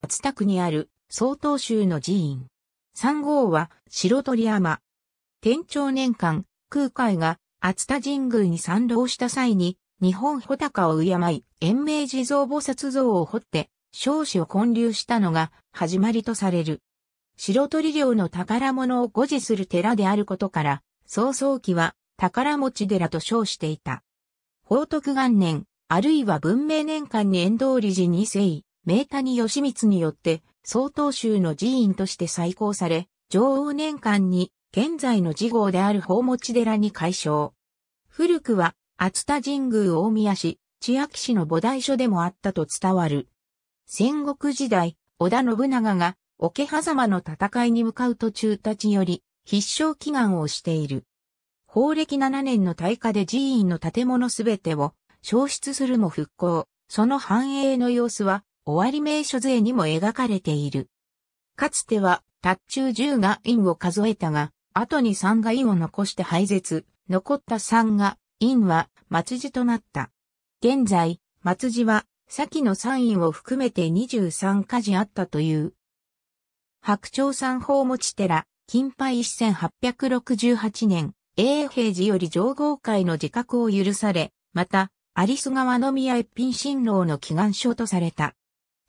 熱田区にある曹洞宗の寺院。三号は白鳥山。天長年間、空海が熱田神宮に参道した際に、日本穂高を敬い、延命地蔵菩薩像を掘って、少子を建立したのが始まりとされる。白鳥領の宝物を護持する寺であることから、早々期は宝持ち寺と称していた。宝徳元年、あるいは文明年間に遠藤理事二世、名谷義光によって、曹洞宗の寺院として再興され、女王年間に現在の寺号である宝持寺に改称。古くは、熱田神宮大宮市、千秋市の菩提所でもあったと伝わる。戦国時代、織田信長が、桶狭間の戦いに向かう途中立ち寄り、必勝祈願をしている。宝暦7年の大火で寺院の建物すべてを焼失するも復興、その繁栄の様子は終わり名所勢にも描かれている。かつては、達中十が院を数えたが、後に三が院を残して廃絶、残った三が院は末字となった。現在、末字は、先の三院を含めて23家事あったという。白鳥山宝持寺、金牌1868年、永平寺より上豪会の自覚を許され、また、有栖川宮一品新郎の祈願書とされた。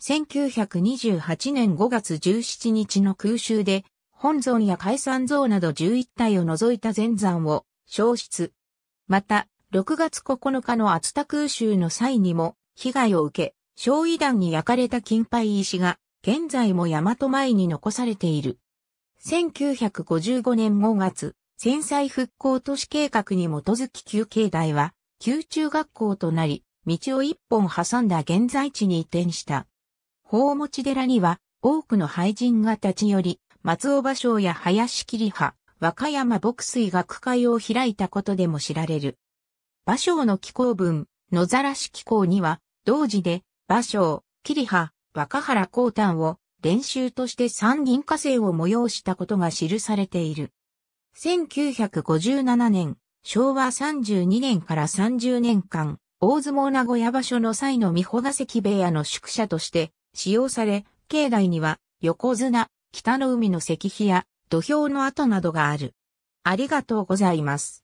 1928年5月17日の空襲で、本尊や解散像など11体を除いた全山を消失。また、6月9日の熱田空襲の際にも、被害を受け、焼夷弾に焼かれた金牌石が、現在も大和前に残されている。1955年5月、戦災復興都市計画に基づき旧境内は、旧中学校となり、道を一本挟んだ現在地に移転した。宝持寺には多くの俳人が立ち寄り、松尾芭蕉や林切派、和歌山牧水学会を開いたことでも知られる。芭蕉の紀行文、野ざらし紀行には、同時で、芭蕉、霧葉、若原光丹を練習として三銀火星を催したことが記されている。1957年、昭和32年から30年間、大相撲名古屋場所の際の美穂ヶ関部屋の宿舎として使用され、境内には横綱、北の海の石碑や土俵の跡などがある。ありがとうございます。